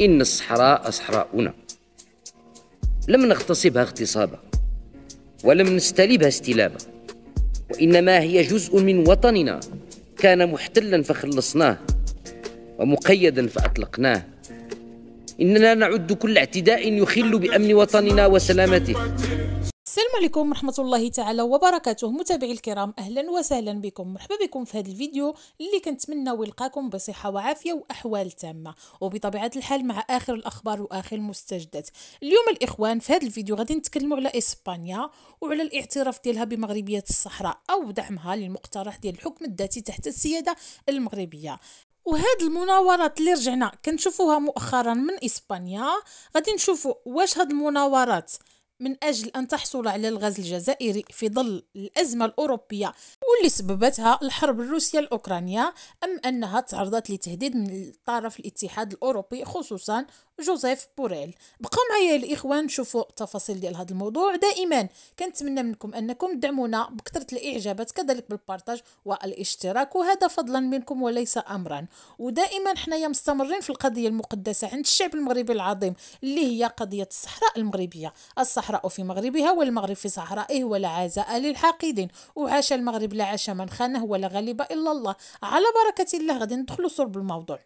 إن الصحراء صحراؤنا لم نغتصبها اغتصابا ولم نستلبها استلابا وإنما هي جزء من وطننا كان محتلا فخلصناه ومقيدا فأطلقناه إننا نعد كل اعتداء يخل بأمن وطننا وسلامته السلام عليكم ورحمة الله تعالى وبركاته متابعي الكرام أهلا وسهلا بكم مرحبا بكم في هذا الفيديو اللي كنتمناو يلقاكم بصحة وعافية وأحوال تامة وبطبيعة الحال مع آخر الأخبار وآخر المستجدات اليوم الإخوان في هذا الفيديو غادي نتكلموا على إسبانيا وعلى الاعتراف ديالها بمغربية الصحراء أو دعمها للمقترح ديال الحكم الذاتي تحت السيادة المغربية وهاد المناورات اللي رجعنا كنشوفوها مؤخرا من اسبانيا غادي نشوفوا واش هاد المناورات من أجل أن تحصل على الغاز الجزائري في ظل الأزمة الأوروبية واللي سببتها الحرب الروسية الأوكرانية أم أنها تعرضت لتهديد من طرف الاتحاد الأوروبي خصوصا جوزيف بوريل بقوا معايا الاخوان شوفوا التفاصيل ديال هذا الموضوع دائما كنتمنى منكم انكم تدعمونا بكثره الاعجابات كذلك بالبارتاج والاشتراك وهذا فضلا منكم وليس امرا ودائما حنايا مستمرين في القضيه المقدسه عند الشعب المغربي العظيم اللي هي قضيه الصحراء المغربيه الصحراء في مغربها والمغرب في صحرائه ولا عزاء للحاقدين وعاش المغرب لا عاش من خانه ولا غلب الا الله على بركه الله غادي ندخلوا صلب الموضوع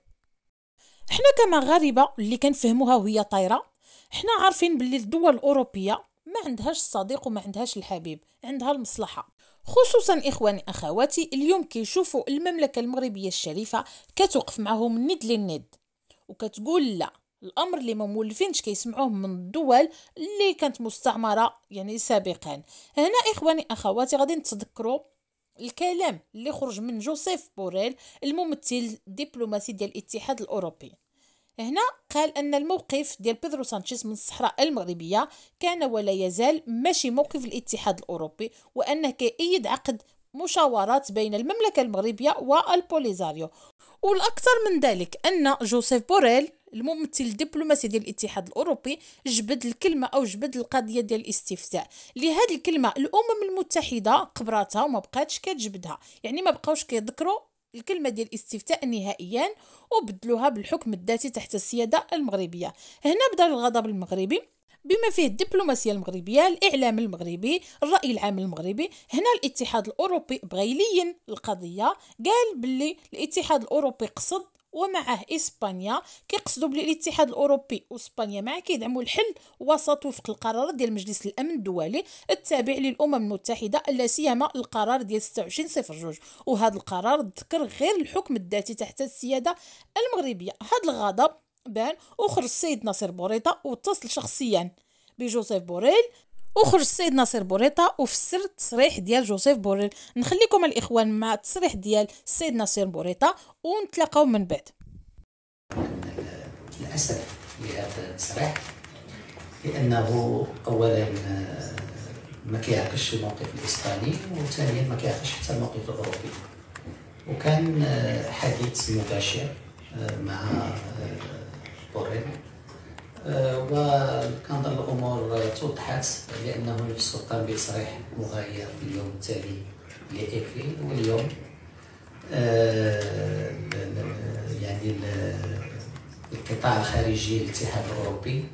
حنا كمغاربه اللي كنفهموها وهي طايره حنا عارفين باللي الدول الاوروبيه ما عندهاش الصديق وما عندهاش الحبيب عندها المصلحة خصوصا إخواني أخواتي اليوم كيشوفوا المملكة المغربية الشريفة كتوقف معهم ند للند وكتقول لا الامر اللي ما مولفينش كيسمعوه من الدول اللي كانت مستعمره يعني سابقا هنا اخواني اخواتي غادي نتذكروا الكلام اللي خرج من جوزيف بوريل الممثل الدبلوماسي ديال الاتحاد الاوروبي هنا قال ان الموقف ديال بيدرو سانشيز من الصحراء المغربيه كان ولا يزال ماشي موقف الاتحاد الاوروبي وانه كيأيد عقد مشاورات بين المملكه المغربيه والبوليزاريو والاكثر من ذلك ان جوزيف بوريل الممثل الدبلوماسي ديال الاتحاد الاوروبي جبد الكلمه او جبد القضيه ديال الاستفتاء لهذه الكلمه الامم المتحده قبراتها وما بقاتش كتجبدها يعني ما بقاوش كيذكروا الكلمة ديال الاستفتاء نهائيا وبدلوها بالحكم الذاتي تحت السيادة المغربية هنا بدأ الغضب المغربي بما فيه الدبلوماسيه المغربيه الاعلام المغربي الراي العام المغربي هنا الاتحاد الاوروبي بغى يلين القضيه قال باللي الاتحاد الاوروبي قصد ومعه اسبانيا كيقصدوا بلي الاتحاد الاوروبي واسبانيا معاه كيدعموا الحل وسط وفق القرارات ديال مجلس الامن الدولي التابع للامم المتحده لا سيما القرار ديال 2602 وهذا القرار ذكر غير الحكم الذاتي تحت السياده المغربيه هذا الغضب بان وخرج السيد ناصر بوريطه واتصل شخصيا بجوزيف بوريل وخرج السيد ناصر بوريطه وفسر التصريح ديال جوزيف بوريل نخليكم الاخوان مع التصريح ديال السيد ناصر بوريطه ونتلاقاو من بعد للاسف لهذا التصريح لانه اولا آه، ما كيعكسش الموقف الاسباني وثانيا ما كيعكسش حتى الموقف الاوروبي وكان آه، حديث مباشر آه، مع بوريل وكنظن الامور توضحت لانه نفسه قام بصريح مغاير في اليوم التالي لإيفي واليوم آه، يعني القطاع الخارجي الاتحاد الاوروبي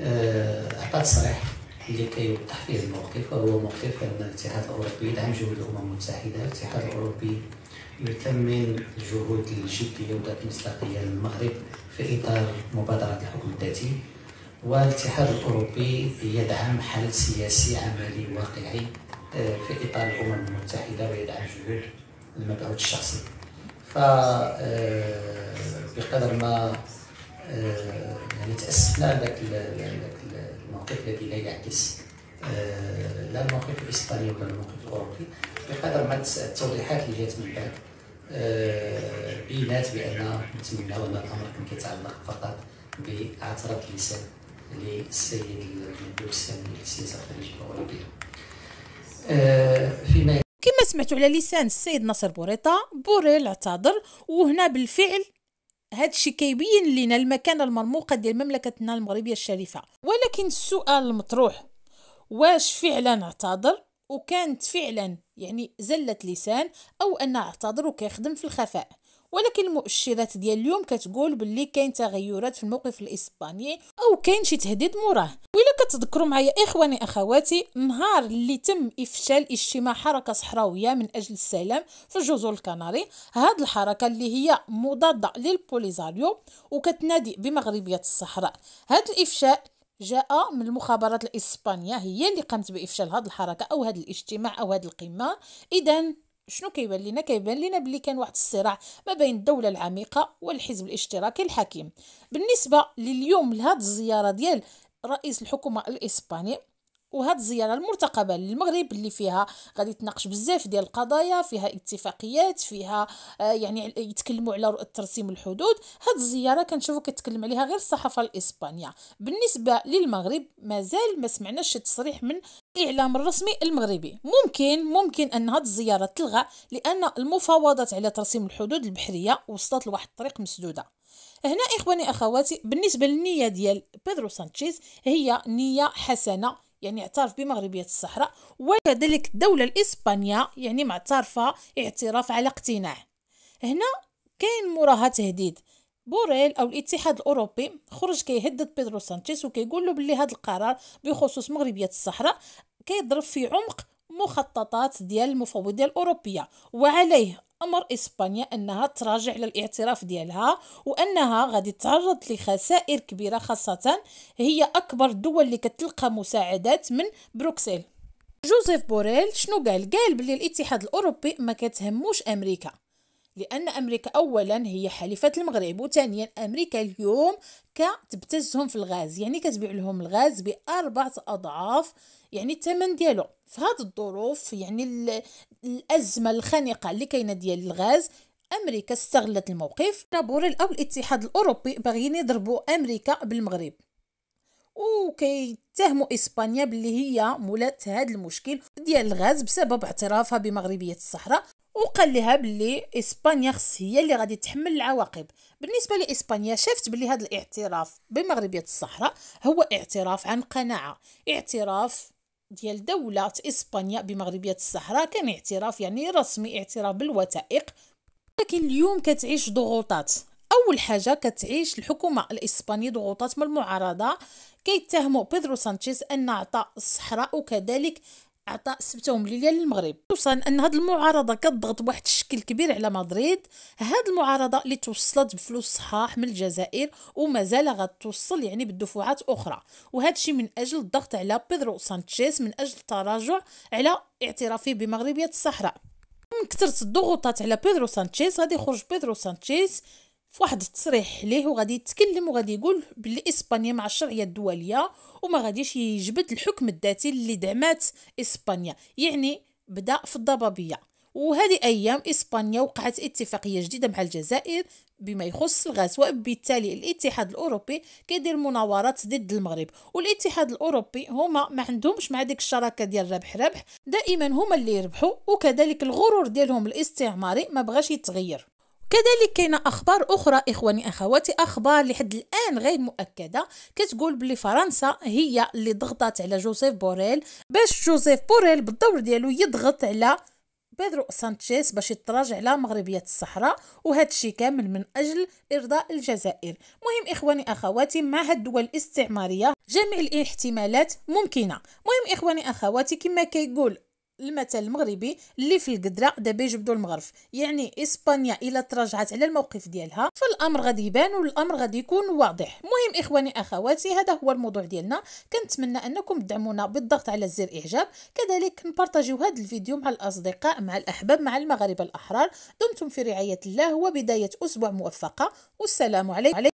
آه، اعطى تصريح لكي يوضح فيه الموقف وهو موقف ان الاتحاد الاوروبي يدعم جهود الامم المتحده الاتحاد الاوروبي يثمن الجهود الجدية وذات المصداقية للمغرب في إطار مبادرة الحكم الذاتي والاتحاد الأوروبي يدعم حل سياسي عملي واقعي آه، في إطار الأمم المتحدة ويدعم جهود المبعوث الشخصي ف آه، بقدر ما آه، يعني تأسفنا ذاك الموقف الذي لا يعكس لا الموقف الاسباني ولا الموقف الاوروبي بقدر ما التوضيحات اللي جات من بعد آه، بينات بان نتمناو ان الامر كان كيتعلق فقط بعثره اللسان للسيد المندوب السامي للسياسه الخارجيه الاوروبيه آه، فيما كما سمعتوا على لسان السيد نصر بوريطه بوريل اعتذر وهنا بالفعل هذا الشيء كيبين لنا المكانه المرموقه ديال مملكتنا المغربيه الشريفه ولكن السؤال المطروح واش فعلا اعتذر وكانت فعلا يعني زلة لسان او ان اعتذر وكيخدم في الخفاء ولكن المؤشرات ديال اليوم كتقول باللي كاين تغيرات في الموقف الاسباني او كاين شي تهديد موراه ولا كتذكروا معايا اخواني اخواتي نهار اللي تم افشال اجتماع حركه صحراويه من اجل السلام في جزر الكناري هاد الحركه اللي هي مضاده للبوليزاريو وكتنادي بمغربيه الصحراء هاد الافشاء جاء من المخابرات الإسبانية هي اللي قامت بإفشال هذه الحركة أو هذا الاجتماع أو هذه القمة إذا شنو كيبان لنا كيبان لنا بلي كان واحد الصراع ما بين الدوله العميقه والحزب الاشتراكي الحكيم بالنسبه لليوم لهاد الزياره ديال رئيس الحكومه الاسباني وهاد الزياره المرتقبه للمغرب اللي فيها غادي تناقش بزاف ديال القضايا فيها اتفاقيات فيها آه، يعني يتكلموا على ترسيم الحدود هاد الزياره كنشوفوا كتكلم عليها غير الصحافه الاسبانيه بالنسبه للمغرب مازال ما سمعناش شي تصريح من الاعلام الرسمي المغربي ممكن ممكن ان هاد الزياره تلغى لان المفاوضات على ترسيم الحدود البحريه وصلت لواحد الطريق مسدوده هنا اخواني اخواتي بالنسبه للنيه ديال بيدرو سانشيز هي نيه حسنه يعني اعترف بمغربية الصحراء وكذلك الدولة الإسبانية يعني معترفة اعتراف على اقتناع هنا كاين موراها تهديد بوريل او الاتحاد الاوروبي خرج كيهدد بيدرو سانشيز وكيقول له بلي هذا القرار بخصوص مغربيه الصحراء كيضرب في عمق مخططات ديال المفوضيه الاوروبيه وعليه امر اسبانيا انها تراجع للاعتراف ديالها وانها غادي تعرض لخسائر كبيره خاصه هي اكبر دول اللي كتلقى مساعدات من بروكسل جوزيف بوريل شنو قال قال بلي الاتحاد الاوروبي ما كتهموش امريكا لأن أمريكا أولا هي حليفة المغرب وثانيا أمريكا اليوم كتبتزهم في الغاز يعني كتبيع لهم الغاز بأربعة أضعاف يعني الثمن ديالو في هذه الظروف يعني الأزمة الخانقة اللي كاينة ديال الغاز أمريكا استغلت الموقف بوريل أو الاتحاد الأوروبي باغيين يضربوا أمريكا بالمغرب وكيتهموا اسبانيا باللي هي مولات هذا المشكل ديال الغاز بسبب اعترافها بمغربيه الصحراء وقال لها بلي اسبانيا خص هي اللي غادي تحمل العواقب بالنسبه لاسبانيا شافت بلي هذا الاعتراف بمغربيه الصحراء هو اعتراف عن قناعه اعتراف ديال دولة إسبانيا بمغربية الصحراء كان اعتراف يعني رسمي اعتراف بالوثائق لكن اليوم كتعيش ضغوطات أول حاجة كتعيش الحكومة الإسبانية ضغوطات من المعارضة كيتهموا بيدرو سانشيز أن أعطى الصحراء وكذلك عطاء سبتهم ليليا للمغرب خصوصا ان هذه المعارضه كضغط بواحد الشكل كبير على مدريد هذه المعارضه اللي توصلت بفلوس صحاح من الجزائر ومازال غتوصل يعني بالدفعات اخرى وهذا الشيء من اجل الضغط على بيدرو سانشيز من اجل التراجع على اعترافه بمغربيه الصحراء من كثرة الضغوطات على بيدرو سانشيز غادي يخرج بيدرو سانشيز في واحد التصريح ليه وغادي يتكلم وغادي يقول بلي اسبانيا مع الشرعيه الدوليه وما غاديش يجبد الحكم الذاتي اللي دعمات اسبانيا يعني بدا في الضبابيه وهذه ايام اسبانيا وقعت اتفاقيه جديده مع الجزائر بما يخص الغاز وبالتالي الاتحاد الاوروبي كيدير مناورات ضد المغرب والاتحاد الاوروبي هما ما عندهمش مع ديك الشراكه ديال ربح ربح دائما هما اللي يربحوا وكذلك الغرور ديالهم الاستعماري ما بغاش يتغير كذلك كاينه اخبار اخرى اخواني اخواتي اخبار لحد الان غير مؤكده كتقول بلي فرنسا هي اللي ضغطت على جوزيف بوريل باش جوزيف بوريل بالدور ديالو يضغط على بيدرو سانشيز باش يتراجع على مغربية الصحراء وهذا الشيء كامل من أجل إرضاء الجزائر مهم إخواني أخواتي مع هاد الدول الاستعمارية جميع الاحتمالات ممكنة مهم إخواني أخواتي كما كيقول المثل المغربي اللي في القدره دابا يجبدوا المغرف يعني اسبانيا الا تراجعت على الموقف ديالها فالامر غادي يبان والامر غادي يكون واضح مهم اخواني اخواتي هذا هو الموضوع ديالنا كنتمنى انكم تدعمونا بالضغط على زر اعجاب كذلك نبارطاجيو هذا الفيديو مع الاصدقاء مع الاحباب مع المغاربه الاحرار دمتم في رعايه الله وبدايه اسبوع موفقه والسلام عليكم